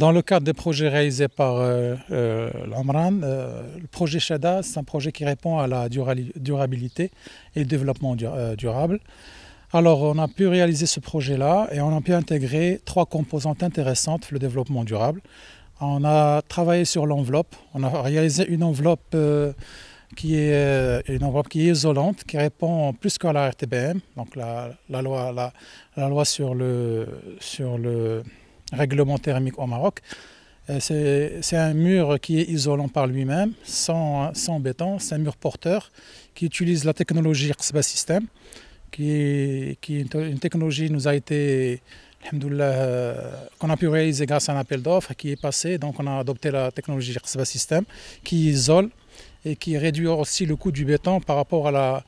Dans le cadre des projets réalisés par euh, euh, l'Amran, euh, le projet CHADA, c'est un projet qui répond à la durabilité et le développement durable. Alors, on a pu réaliser ce projet-là et on a pu intégrer trois composantes intéressantes le développement durable. On a travaillé sur l'enveloppe, on a réalisé une enveloppe qui est une enveloppe qui isolante, qui répond plus qu'à la RTBM, donc la, loi, la loi sur le, sur le thermique au Maroc. Euh, c'est un mur qui est isolant par lui-même, sans, sans, béton. C'est un mur porteur qui utilise la technologie Qsba System, qui est, une, technologie nous a été, euh, qu'on a pu réaliser grâce à un appel d'offres qui est passé. Donc on a adopté la technologie Qsba System qui isole et qui réduit aussi le coût du béton par rapport à la,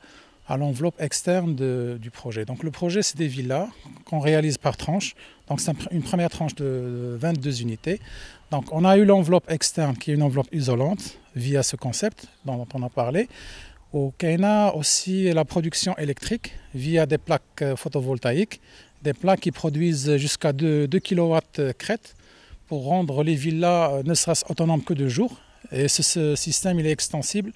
à l'enveloppe externe du projet. Donc le projet, c'est des villas qu'on réalise par tranche. Donc c'est une première tranche de 22 unités. Donc on a eu l'enveloppe externe qui est une enveloppe isolante via ce concept dont on a parlé. Au Kenya aussi la production électrique via des plaques euh, photovoltaïques, des plaques qui produisent jusqu'à 2, kW euh, crête pour rendre les villas euh, ne serait-ce autonomes que deux jours. Et ce, ce système il est extensible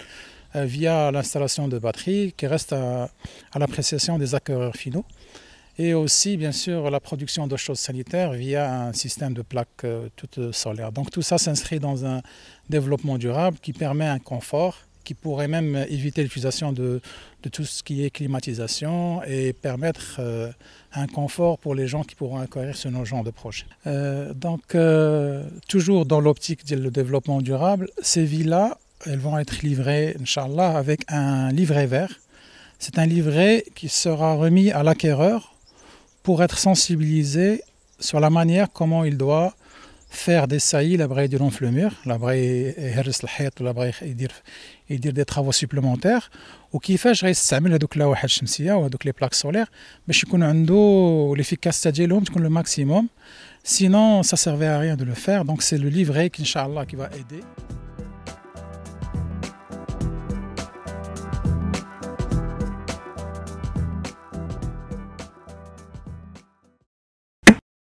euh, via l'installation de batteries qui reste à, l'appréciation des acquéreurs finaux. Et aussi, bien sûr, la production de choses sanitaires via un système de plaques euh, toutes solaires. Donc tout ça s'inscrit dans un développement durable qui permet un confort qui pourrait même éviter l'utilisation de, de, tout ce qui est climatisation et permettre euh, un confort pour les gens qui pourront acquérir ce genre de projet. donc, toujours dans l'optique du développement durable, ces villas elles vont être livrées, Inch'Allah, avec un livret vert. C'est un livret qui sera remis à l'acquéreur pour être sensibilisé sur la manière comment il doit faire des saillies la braille de mur, la ou la et dire des travaux supplémentaires ou qui fait je يستعمل هذوك اللوائح les plaques solaires باش يكون عنده l'efficacité de le maximum sinon ça servait à rien de le faire donc c'est le livret qui, qui va aider